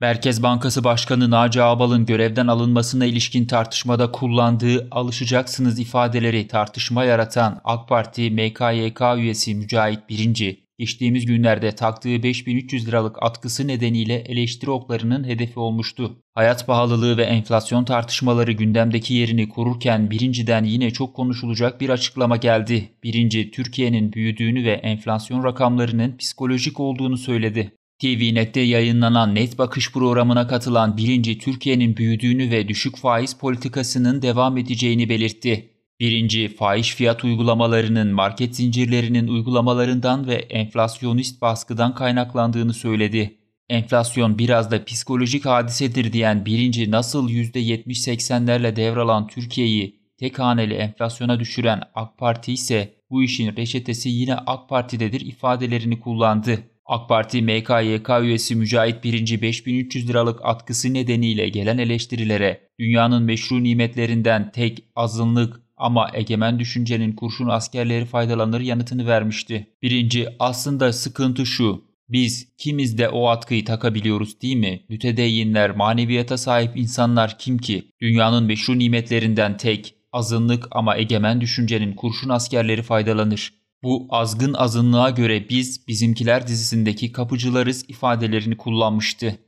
Merkez Bankası Başkanı Naci Ağbal'ın görevden alınmasına ilişkin tartışmada kullandığı alışacaksınız ifadeleri tartışma yaratan AK Parti MKYK üyesi Mücahit Birinci, geçtiğimiz günlerde taktığı 5300 liralık atkısı nedeniyle eleştiri oklarının hedefi olmuştu. Hayat pahalılığı ve enflasyon tartışmaları gündemdeki yerini korurken birinciden yine çok konuşulacak bir açıklama geldi. Birinci, Türkiye'nin büyüdüğünü ve enflasyon rakamlarının psikolojik olduğunu söyledi. TVNet'te yayınlanan Net Bakış programına katılan birinci Türkiye'nin büyüdüğünü ve düşük faiz politikasının devam edeceğini belirtti. Birinci, faiz fiyat uygulamalarının market zincirlerinin uygulamalarından ve enflasyonist baskıdan kaynaklandığını söyledi. Enflasyon biraz da psikolojik hadisedir diyen birinci nasıl %70-80'lerle devralan Türkiye'yi tek haneli enflasyona düşüren AK Parti ise bu işin reçetesi yine AK Parti'dedir ifadelerini kullandı. AK Parti MKYK üyesi Mücahit Birinci 5300 liralık atkısı nedeniyle gelen eleştirilere dünyanın meşru nimetlerinden tek azınlık ama egemen düşüncenin kurşun askerleri faydalanır yanıtını vermişti. Birinci aslında sıkıntı şu. Biz kimiz de o atkıyı takabiliyoruz değil mi? Mütedeyinler, maneviyata sahip insanlar kim ki? Dünyanın meşru nimetlerinden tek, azınlık ama egemen düşüncenin kurşun askerleri faydalanır. Bu azgın azınlığa göre biz bizimkiler dizisindeki kapıcılarız ifadelerini kullanmıştı.